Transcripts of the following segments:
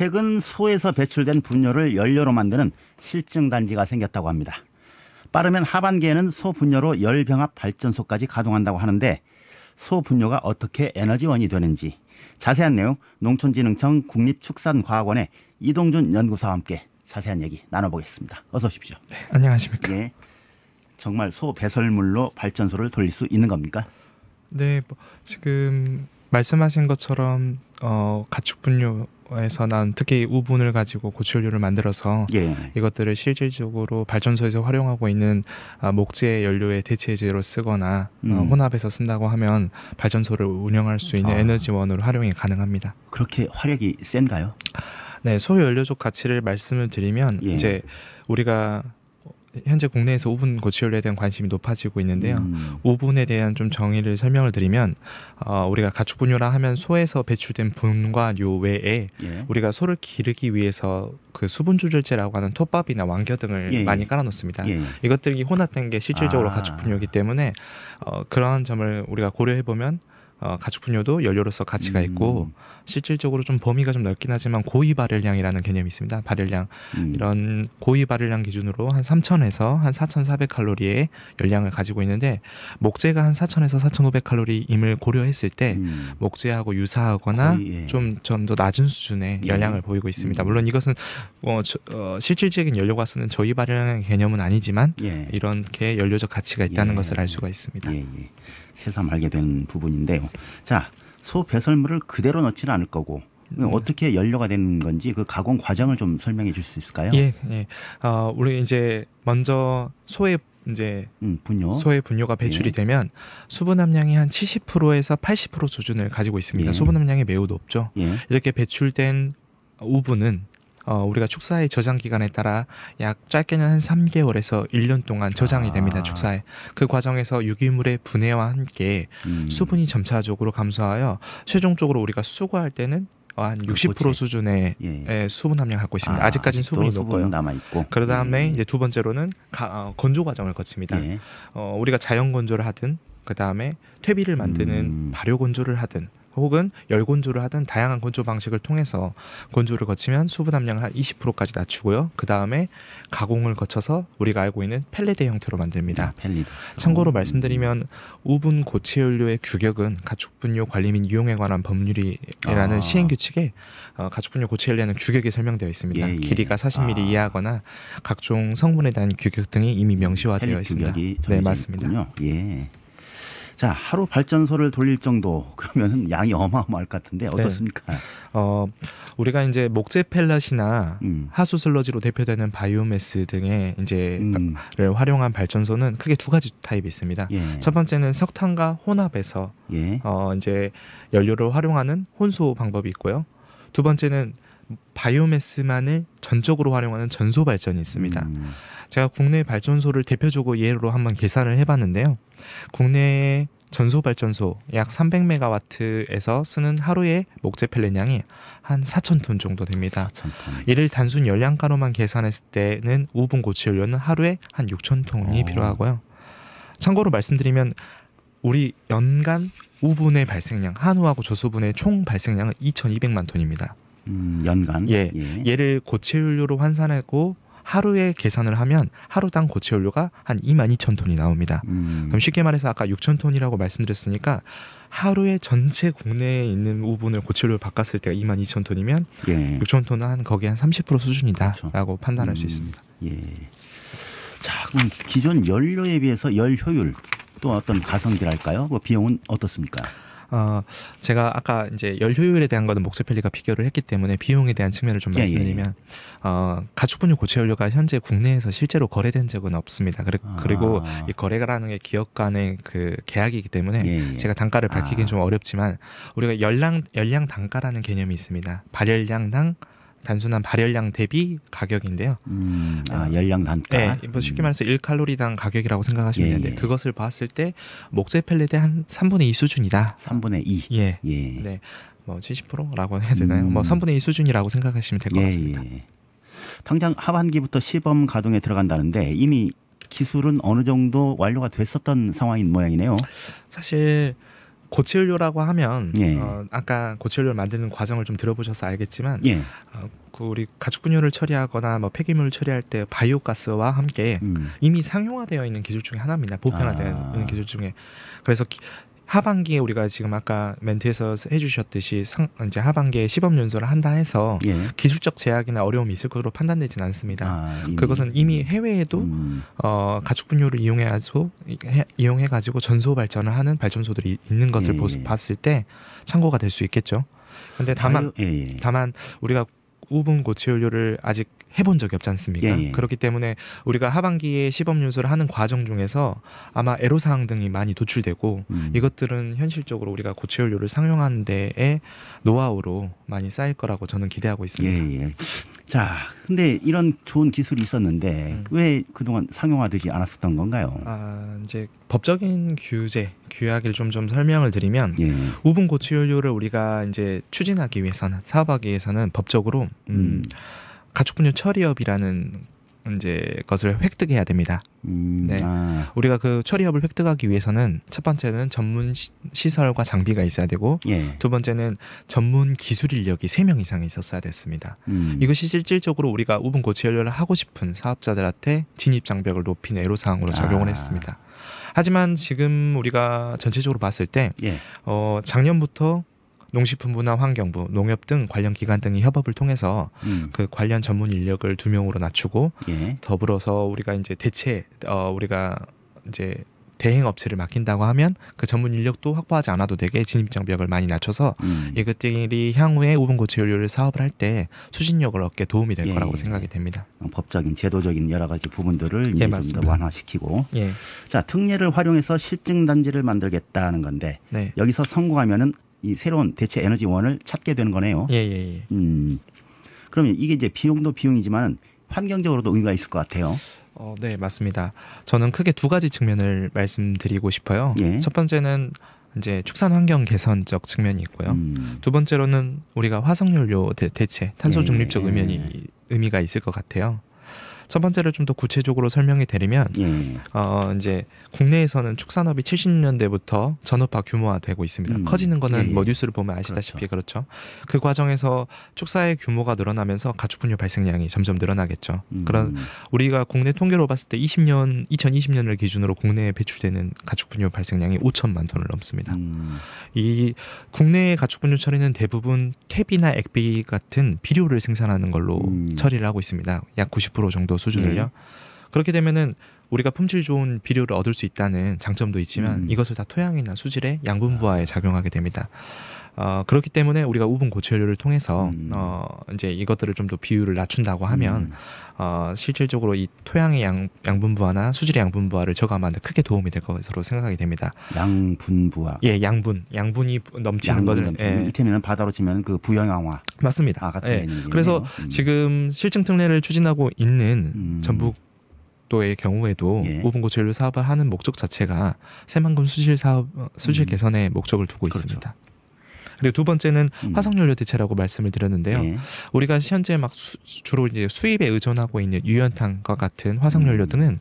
최근 소에서 배출된 분뇨를 연료로 만드는 실증 단지가 생겼다고 합니다. 빠르면 하반기에는 소 분뇨로 열병합 발전소까지 가동한다고 하는데 소 분뇨가 어떻게 에너지원이 되는지 자세한 내용 농촌진흥청 국립축산과학원의 이동준 연구사와 함께 자세한 얘기 나눠보겠습니다. 어서 오십시오. 네, 안녕하십니까. 예, 정말 소 배설물로 발전소를 돌릴 수 있는 겁니까? 네, 뭐 지금 말씀하신 것처럼 어, 가축 분뇨에서 난 특히 우분을 가지고 고추연료를 만들어서 예. 이것들을 실질적으로 발전소에서 활용하고 있는 아, 목재 연료의 대체제로 쓰거나 어, 음. 어, 혼합해서 쓴다고 하면 발전소를 운영할 수 있는 아. 에너지원으로 활용이 가능합니다. 그렇게 화력이 센가요? 네, 소유 연료적 가치를 말씀을 드리면 예. 이제 우리가 현재 국내에서 오븐 고치연에 대한 관심이 높아지고 있는데요. 음. 오븐에 대한 좀 정의를 설명을 드리면 어, 우리가 가축분유라 하면 소에서 배출된 분과요 외에 예. 우리가 소를 기르기 위해서 그 수분 조절제라고 하는 톱밥이나 왕겨 등을 예, 예. 많이 깔아놓습니다. 예. 이것들이 혼합된 게 실질적으로 아. 가축분유이기 때문에 어, 그러한 점을 우리가 고려해 보면 어, 가축 분뇨도 연료로서 가치가 음. 있고 음. 실질적으로 좀 범위가 좀 넓긴 하지만 고위 발열량이라는 개념이 있습니다. 발열량 음. 이런 고위 발열량 기준으로 한 3,000에서 한 4,400칼로리의 열량을 가지고 있는데 목재가 한 4,000에서 4,500칼로리임을 고려했을 때 음. 목재하고 유사하거나 예. 좀좀 더 낮은 수준의 예. 열량을 예. 보이고 있습니다. 음. 물론 이것은 어, 저, 어, 실질적인 연료가 쓰는 저위 발열량 개념은 아니지만 예. 이렇게 연료적 가치가 있다는 예. 것을 알 수가 있습니다. 예, 새삼 알게 된 부분인데요. 자, 소 배설물을 그대로 넣지는 않을 거고 음. 어떻게 연료가 되는 건지 그 가공 과정을 좀 설명해 줄 수 있을까요? 예, 예. 어, 우리 이제 먼저 소의 이제 음, 분뇨. 소의 분뇨가 예. 배출이 예. 되면 수분 함량이 한 70%에서 80% 수준을 가지고 있습니다. 예. 수분 함량이 매우 높죠. 예. 이렇게 배출된 우분은 어, 우리가 축사의 저장 기간에 따라 약 짧게는 한 3개월에서 1년 동안 저장이 아. 됩니다. 아. 축사에. 그 과정에서 유기물의 분해와 함께 음. 수분이 점차적으로 감소하여 최종적으로 우리가 수거할 때는 어, 한60% 그 수준의 예. 수분 함량 을 갖고 있습니다. 아, 직까지는 수분이 높고요. 남아 있고. 그 다음에 음. 이제 두 번째로는 가, 어, 건조 과정을 거칩니다. 예. 어, 우리가 자연 건조를 하든 그 다음에 퇴비를 만드는 음. 발효 건조를 하든 혹은 열 건조를 하든 다양한 건조 방식을 통해서 건조를 거치면 수분 함량을 한 20%까지 낮추고요. 그 다음에 가공을 거쳐서 우리가 알고 있는 펠레드 형태로 만듭니다. 아, 펠리드. 참고로 어, 말씀드리면 음, 음. 우분 고체 연료의 규격은 가축분뇨 관리 및 이용에 관한 법률이라는 아. 시행 규칙에 어, 가축분뇨 고체 연료는 규격이 설명되어 있습니다. 예, 예. 길이가 40mm 아. 이하거나 각종 성분에 대한 규격 등이 이미 명시화되어 있습니다. 네, 맞습니다. 있군요. 예. 자 하루 발전소를 돌릴 정도 그러면 양이 어마어마할 것 같은데 네. 어떻습니까? 네. 어 우리가 이제 목재 펠렛이나 음. 하수 슬러지로 대표되는 바이오매스 등의 이제를 음. 활용한 발전소는 크게 두 가지 타입이 있습니다. 예. 첫 번째는 석탄과 혼합해서 예. 어 이제 연료를 활용하는 혼소 방법이 있고요. 두 번째는 바이오매스만을 전적으로 활용하는 전소 발전이 있습니다. 음. 제가 국내 발전소를 대표적으로 예로 한번 계산을 해봤는데요. 국내 전소 발전소 약 300메가와트에서 쓰는 하루의 목재 펠렛량이 한 4천 톤 정도 됩니다. 4,000톤. 이를 단순 열량가로만 계산했을 때는 우분 고체 연료는 하루에 한 6천 톤이 오. 어. 필요하고요. 참고로 말씀드리면 우리 연간 우분의 발생량, 한우하고 조수분의 총 발생량은 2,200만 톤입니다. 음, 연간 예, 예. 얘를 고체연료로 환산하고 하루에 계산을 하면 하루당 고체연료가 한 2만 2천 톤이 나옵니다. 음. 그럼 쉽게 말해서 아까 6천 톤이라고 말씀드렸으니까 하루에 전체 국내에 있는 우분을 고체연료로 바꿨을 때가 2만 2천 톤이면 예. 6천 톤은 한 거기 한30% 수준이다라고 그렇죠. 판단할 음. 수 있습니다. 예. 자, 그럼 기존 연료에 비해서 열 효율 또 어떤 가성비랄까요? 뭐 비용은 어떻습니까? 어, 제가 아까 이제 열 효율에 대한 거는 목재편리가 비교를 했기 때문에 비용에 대한 측면을 좀 예, 예, 예. 말씀드리면 어, 가축분유 고체 연료가 현재 국내에서 실제로 거래된 적은 없습니다. 그리, 아. 그리고 이 거래가라는 게 기업 간의 그 계약이기 때문에 예예. 제가 단가를 밝히기는 아. 좀 어렵지만 우리가 열량 열량 단가라는 개념이 있습니다. 발열량당 단순한 발열량 대비 가격인데요. 음, 아, 열량 단가. 네, 뭐 쉽게 음. 말해서 음. 1칼로리당 가격이라고 생각하시면 예, 되는데 예. 그것을 봤을 때 목재 펠렛의 한 3분의 2 수준이다. 3분의 2. 예. 예. 네. 뭐 70%라고 해야 되나요? 뭐 음. 뭐 3분의 2 수준이라고 생각하시면 될것 예, 같습니다. 예. 당장 하반기부터 시범 가동에 들어간다는데 이미 기술은 어느 정도 완료가 됐었던 상황인 모양이네요. 사실 고체연료라고 하면 예. 어, 아까 고체연료를 만드는 과정을 좀 들어보셔서 알겠지만 예. 어, 그 우리 가축분뇨를 처리하거나 뭐 폐기물 을 처리할 때 바이오 가스와 함께 음. 이미 상용화되어 있는 기술 중에 하나입니다. 보편화되어 아. 있는 기술 중에 그래서 기, 하반기에 우리가 지금 아까 멘트에서 해주셨듯이 상, 이제 하반기에 시범 연수를 한다 해서 예. 기술적 제약이나 어려움이 있을 것으로 판단되지는 않습니다. 아, 이미. 그것은 이미 음. 해외에도 음. 어, 가축 분뇨를 이용해서 이용해 가지고 전소 발전을 하는 발전소들이 있는 것을 예. 예. 봤을 때 참고가 될 수 있겠죠. 근데 다만 아유, 예, 예. 다만 우리가 우분 고체 연료를 아직 해본 적이 없지 않습니까? 예, 예. 그렇기 때문에 우리가 하반기에 시범 요소를 하는 과정 중에서 아마 애로 사항 등이 많이 도출되고 음. 이것들은 현실적으로 우리가 고체연료를 상용하는 데에 노하우로 많이 쌓일 거라고 저는 기대하고 있습니다. 예, 예, 자, 근데 이런 좋은 기술이 있었는데 음. 왜 그동안 상용화되지 않았었던 건가요? 아, 이제 법적인 규제 규약을 좀 좀 설명을 드리면 예. 우분 고체연료를 우리가 이제 추진하기 위해서는 사업하기 위해서는 법적으로 음. 음. 가축분뇨 처리업이라는 이제 것을 획득해야 됩니다. 음, 네. 아. 우리가 그 처리업을 획득하기 위해서는 첫 번째는 전문 시, 설과 장비가 있어야 되고 예. 두 번째는 전문 기술 인력이 세명 이상 있었어야 됐습니다. 음. 이것이 실질적으로 우리가 우분 고치연료를 하고 싶은 사업자들한테 진입 장벽을 높인 애로사항으로 작용을 아. 했습니다. 하지만 지금 우리가 전체적으로 봤을 때 예. 어, 작년부터 농식품부나 환경부, 농협 등 관련 기관 등이 협업을 통해서 음. 그 관련 전문 인력을 두 명으로 낮추고 예. 더불어서 우리가 이제 대체 어 우리가 이제 대행 업체를 맡긴다고 하면 그 전문 인력도 확보하지 않아도 되게 진입 장벽을 많이 낮춰서 음. 이것들이 향후에 우분 고체 연료를 사업을 할 때수신력을 얻게 도움이 될 예. 거라고 생각이 됩니다. 법적인 제도적인 여러 가지 부분들을 예, 좀더 완화시키고 예. 자 특례를 활용해서 실증 단지를 만들겠다는 건데 네. 여기서 성공하면은 이 새로운 대체 에너지원을 찾게 되는 거네요. 예, 예, 예. 음. 그러면 이게 이제 비용도 비용이지만 환경적으로도 의미가 있을 것 같아요. 어, 네, 맞습니다. 저는 크게 두 가지 측면을 말씀드리고 싶어요. 예. 첫 번째는 이제 축산 환경 개선적 측면이 있고요. 음. 두 번째로는 우리가 화석연료 대, 체 탄소 예. 중립적 예. 의면 의미가 있을 것 같아요. 첫 번째를 좀 더 구체적으로 설명해 드리면 예. 어 이제 국내에서는 축산업이 70년대부터 전업화 규모화되고 있습니다. 음. 커지는 거는 예. 뭐 뉴스를 보면 아시다시피 그렇죠. 그렇죠. 그 과정에서 축사의 규모가 늘어나면서 가축분뇨 발생량이 점점 늘어나겠죠. 음. 그런 우리가 국내 통계로 봤을 때 20년 2020년을 기준으로 국내에 배출되는 가축분뇨 발생량이 5천만 톤을 넘습니다. 음. 이 국내의 가축분뇨 처리는 대부분 퇴비나 액비 같은 비료를 생산하는 걸로 음. 처리를 하고 있습니다. 약 90% 정도 수준을요. 음. 그렇게 되면은 우리가 품질 좋은 비료를 얻을 수 있다는 장점도 있지만 음. 이것을 다 토양이나 수질의 양분 아. 부하에 작용하게 됩니다. 어, 그렇기 때문에 우리가 우분 고체료를 통해서 음. 어, 이제 이것들을 좀 더 비율을 낮춘다고 하면 음. 어, 실질적으로 이 토양의 양, 양분부하나 수질의 양분부하를 저감하는 데 크게 도움이 될 것으로 생각하게 됩니다. 양분부화. 예, 양분, 양분이 넘치는 것을 넘 예. 이태면 바다로 치면 그 부영양화. 맞습니다. 아, 같은 예. 그래서 음. 지금 실증 특례를 추진하고 있는 음. 전북 도의 경우에도 예. 오분고 전료 사업을 하는 목적 자체가 새만금 수질 사업 어, 수질 음. 개선에 목적을 두고 그렇죠. 있습니다. 그리고 두 번째는 음. 화석연료 대체라고 말씀을 드렸는데요. 예. 우리가 현재 막 수, 주로 이제 수입에 의존하고 있는 유연탄과 같은 화석연료 음. 등은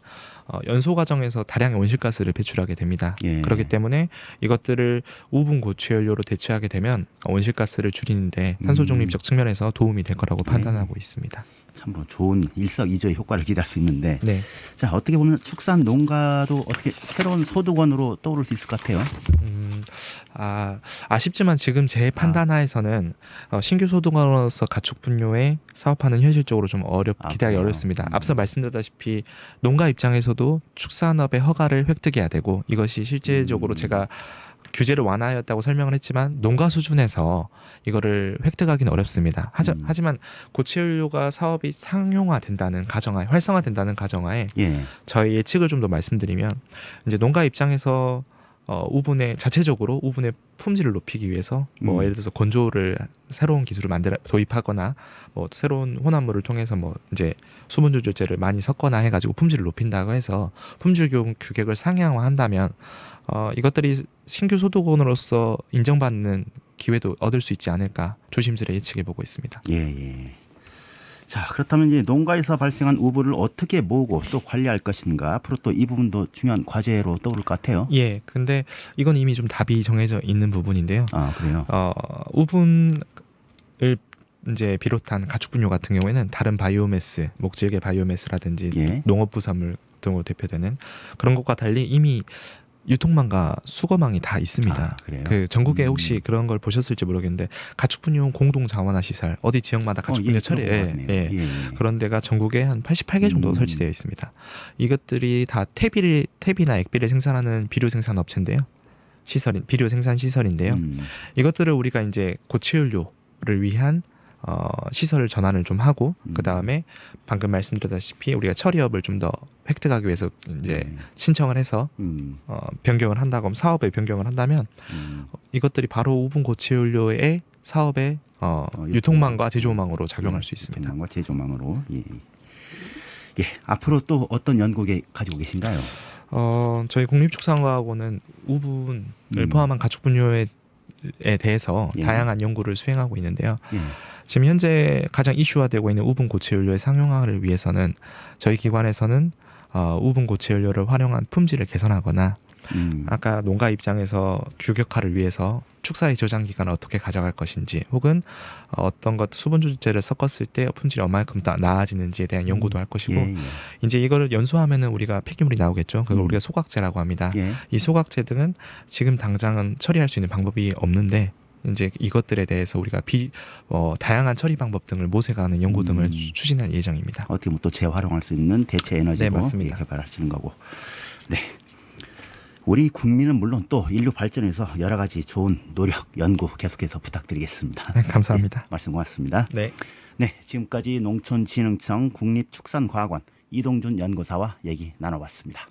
어, 연소 과정에서 다량의 온실가스를 배출하게 됩니다. 예. 그렇기 때문에 이것들을 우분 고체연료로 대체하게 되면 온실가스를 줄이는데 탄소 음. 중립적 측면에서 도움이 될 거라고 예. 판단하고 있습니다. 참으로 좋은 일석이조의 효과를 기대할 수 있는데 네. 자 어떻게 보면 축산 농가도 어떻게 새로운 소득원으로 떠오를 수 있을 것 같아요. 음, 아, 아쉽지만 지금 제 아. 판단하에서는 어, 신규 소득원으로서 가축 분뇨에 사업하는 현실적으로 좀 어렵 아, 기대하기 그래요? 어렵습니다. 음. 앞서 말씀드렸다시피 농가 입장에서도 축산업의 허가를 획득해야 되고 이것이 실질적으로 음. 제가 규제를 완화하였다고 설명을 했지만 농가 수준에서 이거를 획득하기는 어렵습니다. 하자, 음. 하지만 고체연료가 사업이 상용화된다는 가정하에 활성화된다는 가정하에 예. 저희 예측을 좀 더 말씀드리면 이제 농가 입장에서 어, 우분의 자체적으로 우분의 품질을 높이기 위해서 뭐 음. 예를 들어서 건조를 새로운 기술을 만들어 도입하거나 뭐 새로운 혼합물을 통해서 뭐 이제 수분 조절제를 많이 섞거나 해가지고 품질을 높인다고 해서 품질 규격을 상향화한다면 어, 이것들이 신규 소독원으로서 인정받는 기회도 얻을 수 있지 않을까 조심스레 예측해 보고 있습니다. 예, 예. 자, 그렇다면 이제 농가에서 발생한 우보를 어떻게 모으고 또 관리할 것인가 앞으로 또 이 부분도 중요한 과제로 떠오를 것 같아요. 예. 근데 이건 이미 좀 답이 정해져 있는 부분인데요. 아, 그래요. 어, 우분을 이제 비롯한 가축 분뇨 같은 경우에는 다른 바이오매스, 목질계 바이오매스라든지 예. 농업부산물 등으로 대표되는 그런 것과 달리 이미 유통망과 수거망이 다 있습니다. 아, 그래요? 그 전국에 음. 혹시 그런 걸 보셨을지 모르겠는데 가축분용 공동 자원화 시설 어디 지역마다 가축분용 어, 처리 예 예, 예, 예. 예, 그런 데가 전국에 한 88개 정도 음. 설치되어 있습니다. 이것들이 다 퇴비를 퇴비나 액비를 생산하는 비료 생산 업체인데요. 시설인 비료 생산 시설인데요. 음. 이것들을 우리가 이제 고체연료를 위한 어, 시설 전환을 좀 하고 음. 그 다음에 방금 말씀드렸다시피 우리가 처리업을 좀 더 획득하기 위해서 이제 음. 신청을 해서 음. 어, 변경을 한다고 사업에 변경을 한다면 음. 어, 이것들이 바로 우분 고체 연료의 사업의 어, 어, 예. 유통망과 제조망으로 예, 작용할 수 있습니다. 유통망과 제조망으로 예. 예. 앞으로 또 어떤 연구계 가지고 계신가요? 어, 저희 국립축산과학원은 우분을 음. 포함한 가축 분뇨에 대해서 예. 다양한 연구를 수행하고 있는데요. 예. 지금 현재 가장 이슈화되고 있는 우분 고체 연료의 상용화를 위해서는 저희 기관에서는 어, 우분 고체 연료를 활용한 품질을 개선하거나 음. 아까 농가 입장에서 규격화를 위해서 축사의 저장 기간을 어떻게 가져갈 것인지 혹은 어, 어떤 것 수분 조제를 섞었을 때 품질이 얼마큼 만 나아지는지에 대한 음. 연구도 할 것이고 예, 예. 이제 이걸 연소하면은 우리가 폐기물이 나오겠죠. 그걸 음. 우리가 소각제라고 합니다. 예. 이 소각제 등은 지금 당장은 처리할 수 있는 방법이 없는데 이제 이것들에 대해서 우리가 비, 어, 다양한 처리 방법 등을 모색하는 연구 등을 음. 추진할 예정입니다. 어떻게 보면 또 재활용할 수 있는 대체 에너지도 네, 개발하시는 거고. 네. 우리 국민은 물론 또 인류 발전에서 여러 가지 좋은 노력, 연구 계속해서 부탁드리겠습니다. 네, 감사합니다. 네, 말씀 고맙습니다. 네. 네, 지금까지 농촌진흥청 국립축산과학원 이동준 연구사와 얘기 나눠봤습니다.